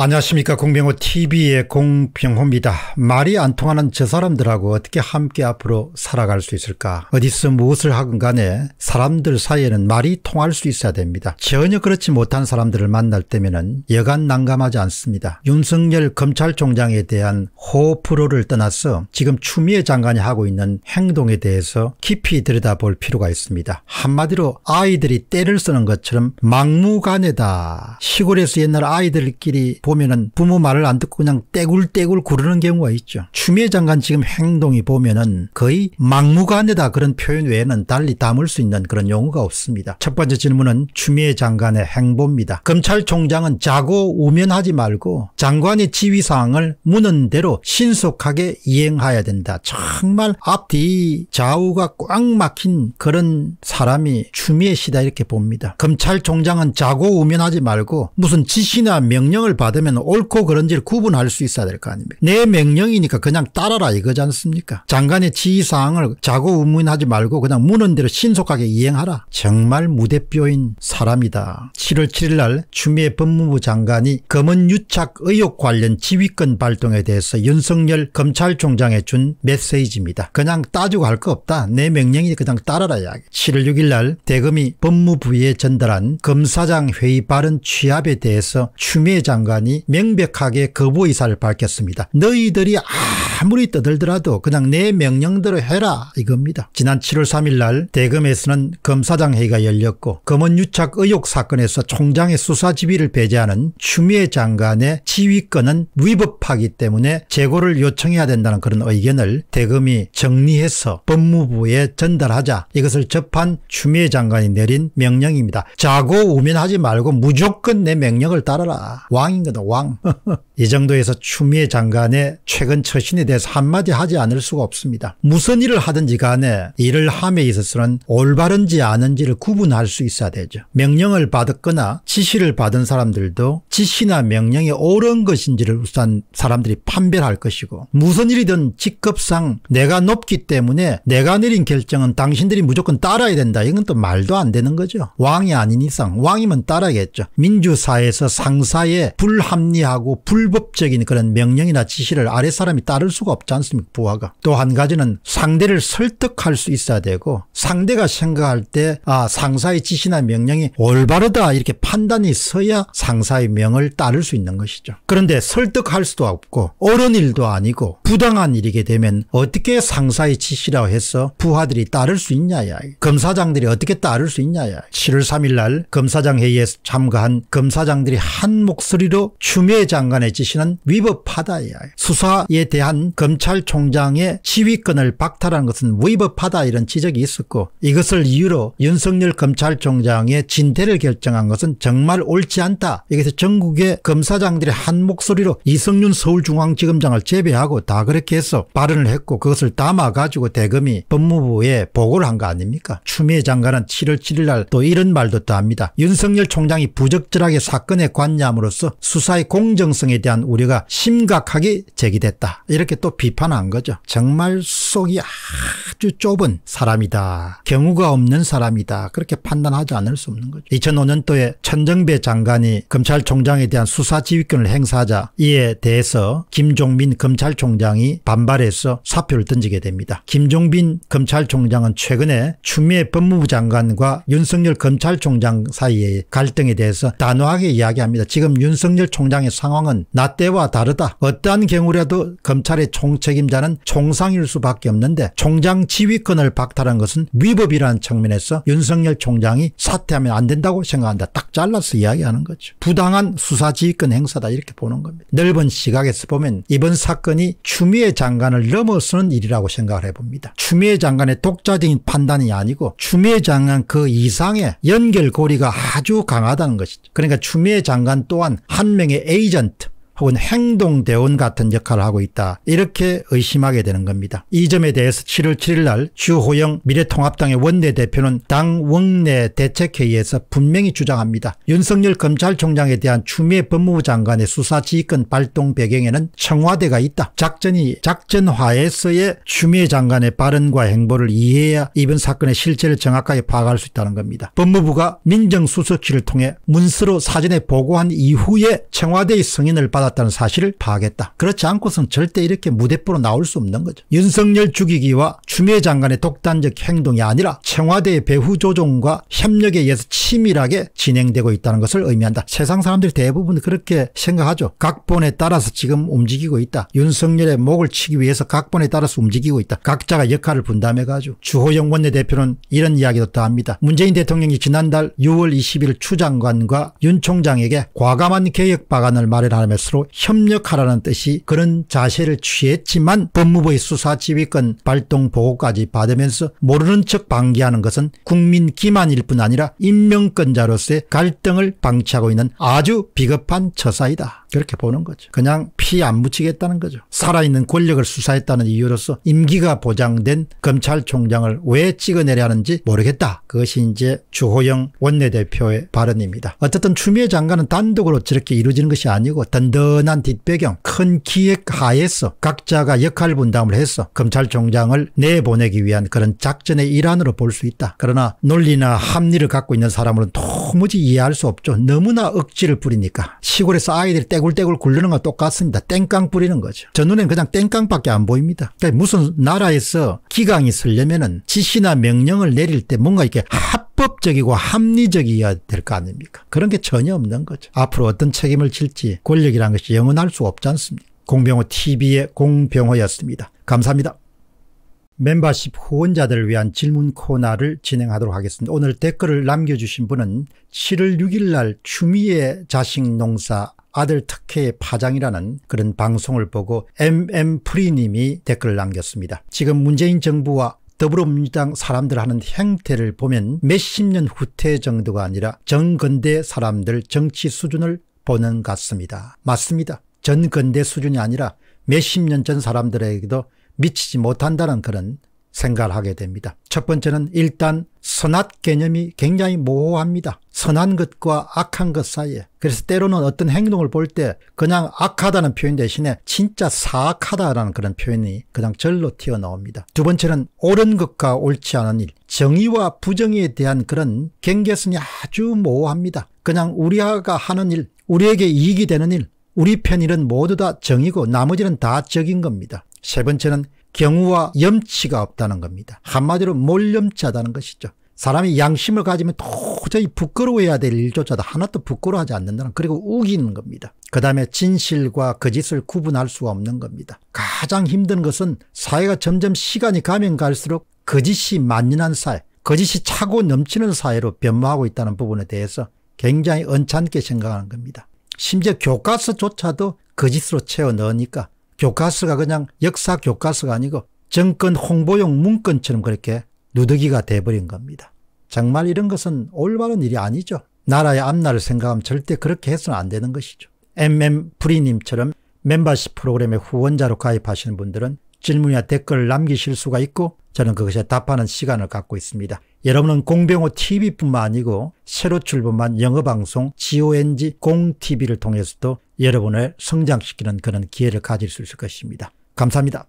안녕하십니까 공병호 tv의 공병호입니다. 말이 안 통하는 저 사람들하고 어떻게 함께 앞으로 살아갈 수 있을까 어디서 무엇을 하건 간에 사람들 사이에는 말이 통할 수 있어야 됩니다. 전혀 그렇지 못한 사람들을 만날 때면 여간 난감하지 않습니다. 윤석열 검찰총장에 대한 호프로를 떠나서 지금 추미애 장관이 하고 있는 행동에 대해서 깊이 들여다볼 필요가 있습니다. 한마디로 아이들이 때를 쓰는 것처럼 막무가내다. 시골에서 옛날 아이들끼리 보면은 부모 말을 안 듣고 그냥 떼굴떼굴 구르는 경우가 있죠. 추미애 장관 지금 행동이 보면은 거의 막무가내다 그런 표현 외에는 달리 담을 수 있는 그런 용어가 없습니다. 첫 번째 질문은 추미애 장관의 행보입니다. 검찰총장은 자고 우면하지 말고 장관의 지휘사항을 무는 대로 신속하게 이행해야 된다. 정말 앞뒤 좌우가 꽉 막힌 그런 사람이 추미애 시다 이렇게 봅니다. 검찰총장은 자고 우면하지 말고 무슨 지시나 명령을 받은 받으면 옳고 그런지를 구분할 수 있어야 될 거 아닙니까 내 명령이니까 그냥 따라라 이거지 않습니까 장관의 지휘사항을 자고 우문하지 말고 그냥 무는 대로 신속하게 이행하라 정말 무대뼈인 사람이다 7월 7일 날 추미애 법무부 장관이 검은 유착 의혹 관련 지휘권 발동에 대해서 윤석열 검찰총장에 준 메시지입니다 그냥 따지고 할 거 없다 내 명령이 그냥 따라라 이야기 7월 6일 날 대검이 법무부에 전달한 검사장 회의 발언 취합에 대해서 추미애 장관이 장관이 명백하게 거부 의사를 밝혔습니다. 너희들이 아무리 떠들더라도 그냥 내 명령대로 해라 이겁니다. 지난 7월 3일 날 대검에서는 검사장 회의가 열렸고 검은 유착 의혹 사건에서 총장의 수사 지휘를 배제하는 추미애 장관의 지휘권은 위법하기 때문에 재고를 요청해야 된다는 그런 의견을 대검이 정리해서 법무부에 전달하자 이것을 접한 추미애 장관이 내린 명령입니다. 자고 우면하지 말고 무조건 내 명령을 따라라. 왕인 것 하는 왕. 이 정도에서 추미애 장관의 최근 처신에 대해서 한마디 하지 않을 수가 없습니다. 무슨 일을 하든지 간에 일을 함에 있어서는 올바른지 아닌지를 구분할 수 있어야 되죠. 명령을 받았거나 지시를 받은 사람들도 지시나 명령이 옳은 것인지를 우선 사람들이 판별할 것이고 무슨 일이든 직급상 내가 높기 때문에 내가 내린 결정은 당신들이 무조건 따라야 된다. 이건 또 말도 안 되는 거죠. 왕이 아닌 이상 왕이면 따라야겠죠. 민주사에서 상사의 불 불합리하고 불법적인 그런 명령이나 지시를 아랫사람이 따를 수가 없지 않습니까 부하가. 또 한 가지는 상대를 설득할 수 있어야 되고 상대가 생각할 때아 상사의 지시나 명령이 올바르다 이렇게 판단이 서야 상사의 명을 따를 수 있는 것이죠. 그런데 설득할 수도 없고 옳은 일도 아니고 부당한 일이게 되면 어떻게 상사의 지시라고 해서 부하들이 따를 수 있냐야. 검사장들이 어떻게 따를 수 있냐야. 7월 3일 날 검사장 회의에 참가한 검사장들이 한 목소리로 추미애 장관의 지시는 위법하다. 수사에 대한 검찰총장의 지휘권을 박탈하는 것은 위법하다 이런 지적이 있었고 이것을 이유로 윤석열 검찰총장의 진퇴를 결정한 것은 정말 옳지 않다. 여기서 전국의 검사장들이 한 목소리로 이성윤 서울중앙지검장을 재배하고다 그렇게 해서 발언을 했고 그것을 담아가지고 대검이 법무부에 보고를 한 거 아닙니까? 추미애 장관은 7월 7일 날 또 이런 말도 또 합니다. 윤석열 총장이 부적절하게 사건에 관여함으로써 수 수사의 공정성에 대한 우려가 심각하게 제기됐다. 이렇게 또 비판한 거죠. 정말 속이 아주 좁은 사람이다. 경우가 없는 사람이다. 그렇게 판단하지 않을 수 없는 거죠. 2005년도에 천정배 장관이 검찰총장에 대한 수사 지휘권을 행사하자 이에 대해서 김종민 검찰총장이 반발해서 사표를 던지게 됩니다. 김종민 검찰총장은 최근에 추미애 법무부 장관과 윤석열 검찰총장 사이의 갈등에 대해서 단호하게 이야기합니다. 지금 윤석열 총장의 상황은 나때와 다르다. 어떠한 경우라도 검찰의 총책임자는 총상일 수밖에 없는데 총장 지휘권을 박탈한 것은 위법이라는 측면에서 윤석열 총장이 사퇴하면 안 된다고 생각한다. 딱 잘라서 이야기하는 거죠. 부당한 수사지휘권 행사다 이렇게 보는 겁니다. 넓은 시각에서 보면 이번 사건이 추미애 장관을 넘어서는 일이라고 생각을 해봅니다. 추미애 장관의 독자적인 판단이 아니고 추미애 장관 그 이상의 연결고리가 아주 강하다는 것이죠. 그러니까 추미애 장관 또한 한 별명의 에이전트 혹은 행동대원 같은 역할을 하고 있다 이렇게 의심하게 되는 겁니다. 이 점에 대해서 7월 7일 날 주호영 미래통합당의 원내대표는 당 원내 대책회의에서 분명히 주장합니다. 윤석열 검찰총장에 대한 추미애 법무부 장관의 수사지휘권 발동 배경에는 청와대가 있다. 작전이 작전화에서의 추미애 장관의 발언과 행보를 이해해야 이번 사건의 실체를 정확하게 파악할 수 있다는 겁니다. 법무부가 민정수석실을 통해 문서로 사전에 보고한 이후에 청와대의 승인을 받아 올라다는 사실을 파악했다. 그렇지 않고선 절대 이렇게 무대포로 나올 수 없는 거죠. 윤석열 죽이기와 추미애 장관의 독단적 행동이 아니라 청와대의 배후 조종과 협력에 의해서 치밀하게 진행되고 있다는 것을 의미한다. 세상 사람들이 대부분 그렇게 생각하죠. 각본에 따라서 지금 움직이고 있다. 윤석열의 목을 치기 위해서 각본에 따라서 움직이고 있다. 각자가 역할을 분담해가지고 주호영 원내대표는 이런 이야기도 더 합니다. 문재인 대통령이 지난달 6월 20일 추 장관과 윤 총장에게 과감한 개혁 방안을 마련하며 서로 서로 협력하라는 뜻이 그런 자세를 취했지만 법무부의 수사 지휘권 발동 보고까지 받으면서 모르는 척 방기하는 것은 국민 기만일 뿐 아니라 임명권자로서의 갈등을 방치하고 있는 아주 비겁한 처사이다. 그렇게 보는 거죠. 그냥 피안묻히겠다는 거죠. 살아있는 권력을 수사했다는 이유로서 임기가 보장된 검찰총장을 왜 찍어내려는지 하 모르겠다. 그것이 이제 주호영 원내대표의 발언입니다. 어쨌든 추미애 장관은 단독으로 저렇게 이루어지는 것이 아니고 든든한 뒷배경 큰 기획 하에서 각자가 역할 분담을 해서 검찰총장을 내보내기 위한 그런 작전의 일환으로 볼 수 있다. 그러나 논리나 합리를 갖고 있는 사람으로는 도무지 이해할 수 없죠. 너무나 억지를 부리니까 시골에서 아이들이 떼굴떼굴 굴르는 건 똑같습니다. 겁니다. 땡깡 뿌리는 거죠. 저 눈엔 그냥 땡깡밖에 안 보입니다. 그러니까 무슨 나라에서 기강이 설려면은 지시나 명령을 내릴 때 뭔가 이렇게 합법적이고 합리적이어야 될 거 아닙니까? 그런 게 전혀 없는 거죠. 앞으로 어떤 책임을 질지 권력이라 것이 영원할 수 없지 않습니까? 공병호 TV의 공병호였습니다. 감사합니다. 멤버십 후원자들을 위한 질문 코너를 진행하도록 하겠습니다. 오늘 댓글을 남겨주신 분은 7월 6일 날 추미애 자식 농사 아들 특혜의 파장이라는 그런 방송을 보고 MM프리님이 댓글을 남겼습니다. 지금 문재인 정부와 더불어민주당 사람들 하는 행태를 보면 몇 십 년 후퇴 정도가 아니라 정근대 사람들 정치 수준을 보는 같습니다. 맞습니다. 전근대 수준이 아니라 몇 십 년 전 사람들에게도 미치지 못한다는 그런 생각을 하게 됩니다. 첫 번째는 일단 선악 개념이 굉장히 모호합니다. 선한 것과 악한 것 사이에. 그래서 때로는 어떤 행동을 볼 때 그냥 악하다는 표현 대신에 진짜 사악하다라는 그런 표현이 그냥 절로 튀어나옵니다. 두 번째는 옳은 것과 옳지 않은 일, 정의와 부정에 대한 그런 경계선이 아주 모호합니다. 그냥 우리가 하는 일, 우리에게 이익이 되는 일, 우리 편일은 모두 다 정이고 나머지는 다 적인 겁니다. 세 번째는 경우와 염치가 없다는 겁니다. 한마디로 몰염치하다는 것이죠. 사람이 양심을 가지면 도저히 부끄러워해야 될 일조차도 하나도 부끄러워하지 않는다는 그리고 우기는 겁니다. 그 다음에 진실과 거짓을 구분할 수가 없는 겁니다. 가장 힘든 것은 사회가 점점 시간이 가면 갈수록 거짓이 그 만연한 사회 거짓이 그 차고 넘치는 사회로 변모하고 있다는 부분에 대해서 굉장히 언짢게 생각하는 겁니다. 심지어 교과서조차도 거짓으로 그 채워 넣으니까 교과서가 그냥 역사 교과서가 아니고 정권 홍보용 문건처럼 그렇게 누더기가 돼버린 겁니다. 정말 이런 것은 올바른 일이 아니죠. 나라의 앞날을 생각하면 절대 그렇게 해서는 안 되는 것이죠. MM 프리님처럼 멤버십 프로그램의 후원자로 가입하시는 분들은 질문이나 댓글을 남기실 수가 있고 저는 그것에 답하는 시간을 갖고 있습니다. 여러분은 공병호 TV뿐만 아니고 새로 출범한 영어방송 GONG 공TV를 통해서도 여러분을 성장시키는 그런 기회를 가질 수 있을 것입니다. 감사합니다.